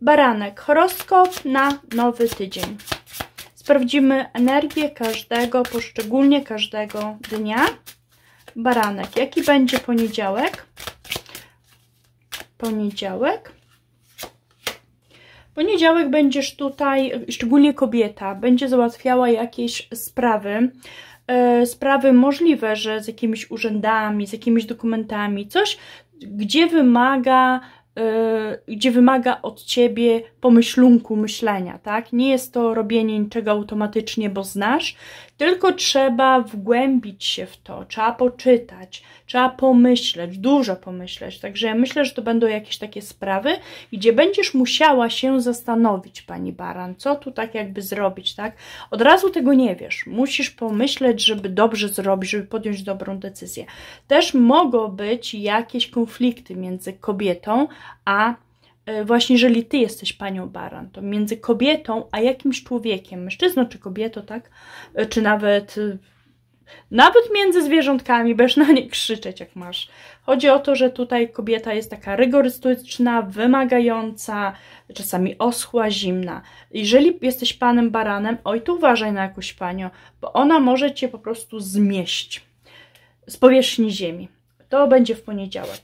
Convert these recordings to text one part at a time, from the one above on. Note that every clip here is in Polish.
Baranek, horoskop na nowy tydzień. Sprawdzimy energię każdego, poszczególnie każdego dnia. Baranek, jaki będzie poniedziałek? Poniedziałek. Poniedziałek będziesz tutaj, szczególnie kobieta, będzie załatwiała jakieś sprawy, e, sprawy możliwe, że z jakimiś urzędami, z jakimiś dokumentami, coś, gdzie wymaga Y, gdzie wymaga od ciebie pomyślunku, myślenia, tak? Nie jest to robienie niczego automatycznie, bo znasz, tylko trzeba wgłębić się w to, trzeba poczytać, trzeba pomyśleć, dużo pomyśleć. Także ja myślę, że to będą jakieś takie sprawy, gdzie będziesz musiała się zastanowić, pani Baran, co tu tak jakby zrobić, tak? Od razu tego nie wiesz. Musisz pomyśleć, żeby dobrze zrobić, żeby podjąć dobrą decyzję. Też mogą być jakieś konflikty między kobietą a E, właśnie jeżeli ty jesteś panią baran, to między kobietą a jakimś człowiekiem, mężczyzną czy kobietą, tak? E, czy nawet e, nawet między zwierzątkami, bez na nie krzyczeć jak masz. Chodzi o to, że tutaj kobieta jest taka rygorystyczna, wymagająca, czasami oschła, zimna. Jeżeli jesteś panem baranem, oj, to uważaj na jakąś panią, bo ona może cię po prostu zmieść z powierzchni ziemi. To będzie w poniedziałek.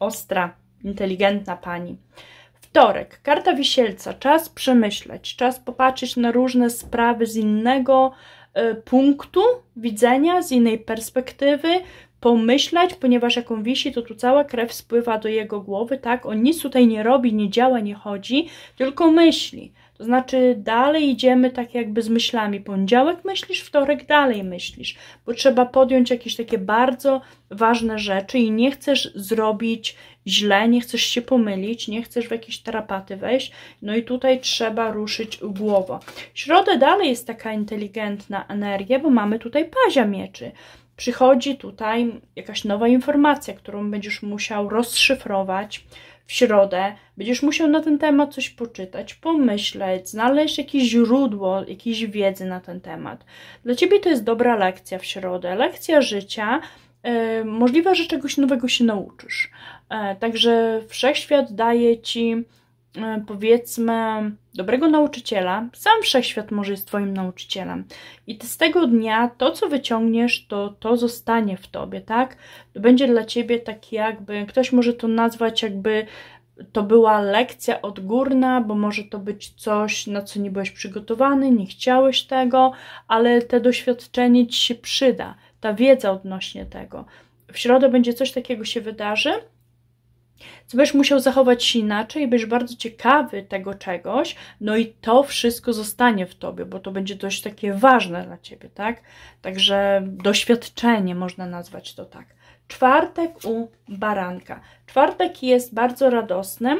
Ostra inteligentna pani. Wtorek, karta wisielca, czas przemyśleć, czas popatrzeć na różne sprawy z innego y, punktu widzenia, z innej perspektywy, pomyśleć, ponieważ jak on wisi, to tu cała krew spływa do jego głowy, tak? On nic tutaj nie robi, nie działa, nie chodzi, tylko myśli. To znaczy, dalej idziemy tak jakby z myślami. Poniedziałek myślisz, wtorek dalej myślisz, bo trzeba podjąć jakieś takie bardzo ważne rzeczy i nie chcesz zrobić źle, nie chcesz się pomylić, nie chcesz w jakieś tarapaty wejść, no i tutaj trzeba ruszyć głową. Środę dalej jest taka inteligentna energia, bo mamy tutaj pazia mieczy. Przychodzi tutaj jakaś nowa informacja, którą będziesz musiał rozszyfrować, w środę będziesz musiał na ten temat coś poczytać, pomyśleć, znaleźć jakieś źródło, jakieś wiedzy na ten temat. Dla ciebie to jest dobra lekcja w środę, lekcja życia. E, możliwe, że czegoś nowego się nauczysz, E, także wszechświat daje ci e, powiedzmy dobrego nauczyciela, sam wszechświat może jest twoim nauczycielem. I ty z tego dnia to, co wyciągniesz, to to zostanie w tobie, tak? To będzie dla ciebie tak jakby, ktoś może to nazwać jakby to była lekcja odgórna, bo może to być coś, na co nie byłeś przygotowany, nie chciałeś tego, ale te doświadczenie ci się przyda, ta wiedza odnośnie tego. W środę będzie coś takiego się wydarzy, co byś musiał zachować się inaczej, byś bardzo ciekawy tego czegoś, no i to wszystko zostanie w tobie, bo to będzie dość takie ważne dla ciebie, tak? Także doświadczenie można nazwać to tak. Czwartek u baranka. Czwartek jest bardzo radosny.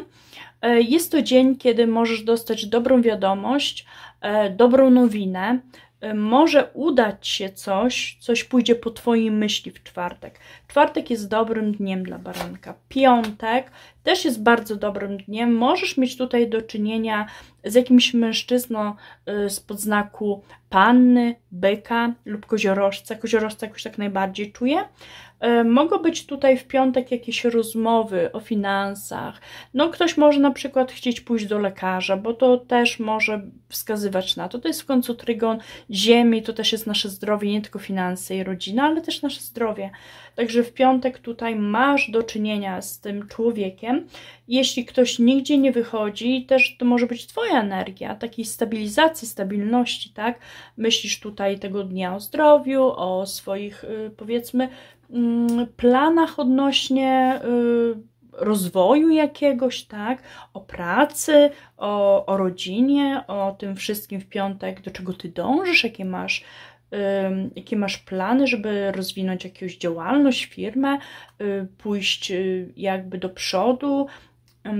E, jest to dzień, kiedy możesz dostać dobrą wiadomość, e, dobrą nowinę, Y, może udać się coś, coś pójdzie po Twojej myśli w czwartek. Czwartek jest dobrym dniem dla baranka. Piątek też jest bardzo dobrym dniem. Możesz mieć tutaj do czynienia z jakimś mężczyzną y, z podznaku panny, byka lub koziorożca. Koziorożca jakoś tak najbardziej czuję, y, Mogą być tutaj w piątek jakieś rozmowy o finansach. No, ktoś może na przykład chcieć pójść do lekarza, bo to też może wskazywać na to. To jest w końcu trygon ziemi, to też jest nasze zdrowie, nie tylko finanse i rodzina, ale też nasze zdrowie. Także w piątek tutaj masz do czynienia z tym człowiekiem, jeśli ktoś nigdzie nie wychodzi, też to może być Twoja energia, takiej stabilizacji, stabilności, tak? Myślisz tutaj tego dnia o zdrowiu, o swoich, y, powiedzmy, mm, planach odnośnie y, rozwoju jakiegoś, tak, o pracy, o, o rodzinie, o tym wszystkim w piątek, do czego ty dążysz, jakie masz jakie masz plany, żeby rozwinąć jakąś działalność, firmę, y, pójść y, jakby do przodu,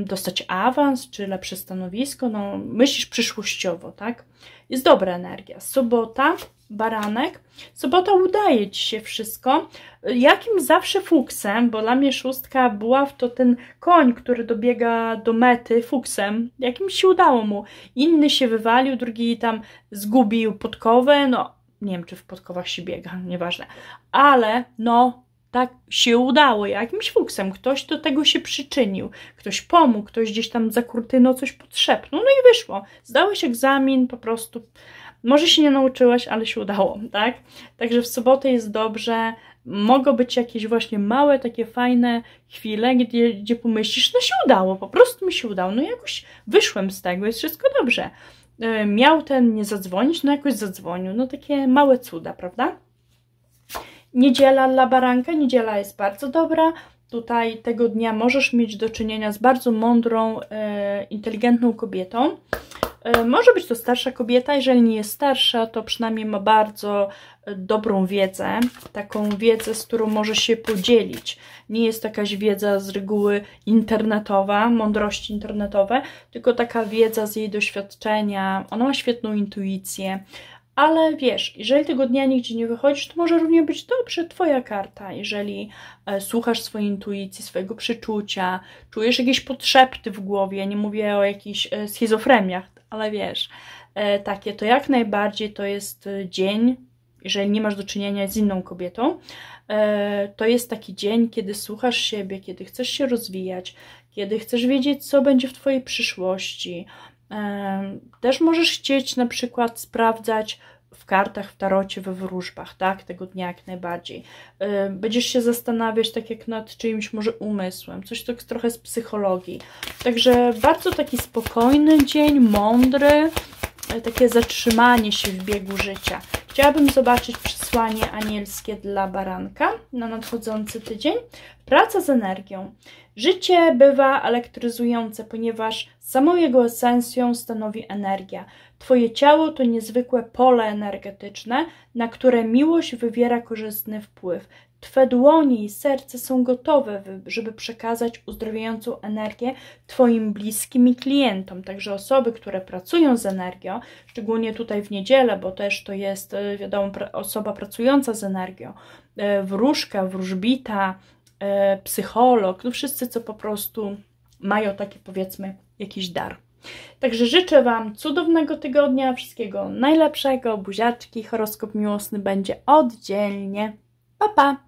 dostać awans czy lepsze stanowisko, no myślisz przyszłościowo, tak? Jest dobra energia. Sobota, baranek. Sobota udaje Ci się wszystko. Jakim zawsze fuksem, bo dla mnie szóstka była w to ten koń, który dobiega do mety fuksem, jakim się udało mu. Inny się wywalił, drugi tam zgubił podkowę, no nie wiem, czy w podkowach się biega, nieważne. Ale no, tak się udało, jakimś fuksem. Ktoś do tego się przyczynił, ktoś pomógł, ktoś gdzieś tam za kurtyną coś potrzepnął, no i wyszło. Zdałeś egzamin, po prostu. Może się nie nauczyłeś, ale się udało, tak? Także w sobotę jest dobrze. Mogą być jakieś właśnie małe, takie fajne chwile, gdzie, gdzie pomyślisz, no się udało, po prostu mi się udało, no jakoś wyszłem z tego, jest wszystko dobrze. E, miał ten nie zadzwonić, no jakoś zadzwonił. No takie małe cuda, prawda? Niedziela dla baranka, niedziela jest bardzo dobra, tutaj tego dnia możesz mieć do czynienia z bardzo mądrą, e, inteligentną kobietą. E, może być to starsza kobieta, jeżeli nie jest starsza, to przynajmniej ma bardzo e, dobrą wiedzę, taką wiedzę, z którą może się podzielić. Nie jest to jakaś wiedza z reguły internetowa, mądrości internetowe, tylko taka wiedza z jej doświadczenia. Ona ma świetną intuicję, ale wiesz, jeżeli tego dnia nigdzie nie wychodzisz, to może równie być dobrze Twoja karta. Jeżeli e, słuchasz swojej intuicji, swojego przeczucia, czujesz jakieś podszepty w głowie, nie mówię o jakichś e, schizofreniach, ale wiesz, e, takie, to jak najbardziej to jest e, dzień, jeżeli nie masz do czynienia z inną kobietą, e, to jest taki dzień, kiedy słuchasz siebie, kiedy chcesz się rozwijać, kiedy chcesz wiedzieć, co będzie w Twojej przyszłości. E, też możesz chcieć na przykład sprawdzać w kartach, w tarocie, we wróżbach, tak? Tego dnia jak najbardziej. E, będziesz się zastanawiać tak jak nad czyimś może umysłem, coś tak trochę z psychologii. Także bardzo taki spokojny dzień, mądry, e, takie zatrzymanie się w biegu życia. Chciałabym zobaczyć przez przesłanie anielskie dla baranka na nadchodzący tydzień. Praca z energią. Życie bywa elektryzujące, ponieważ samą jego esencją stanowi energia. Twoje ciało to niezwykłe pole energetyczne, na które miłość wywiera korzystny wpływ. Twe dłonie i serce są gotowe, żeby przekazać uzdrowiającą energię Twoim bliskim i klientom. Także osoby, które pracują z energią, szczególnie tutaj w niedzielę, bo też to jest, e, wiadomo, osoba pracująca z energią, e, wróżka, wróżbita, e, psycholog, no wszyscy, co po prostu mają taki, powiedzmy, jakiś dar. Także życzę Wam cudownego tygodnia, wszystkiego najlepszego, buziaczki, horoskop miłosny będzie oddzielnie. Pa, pa!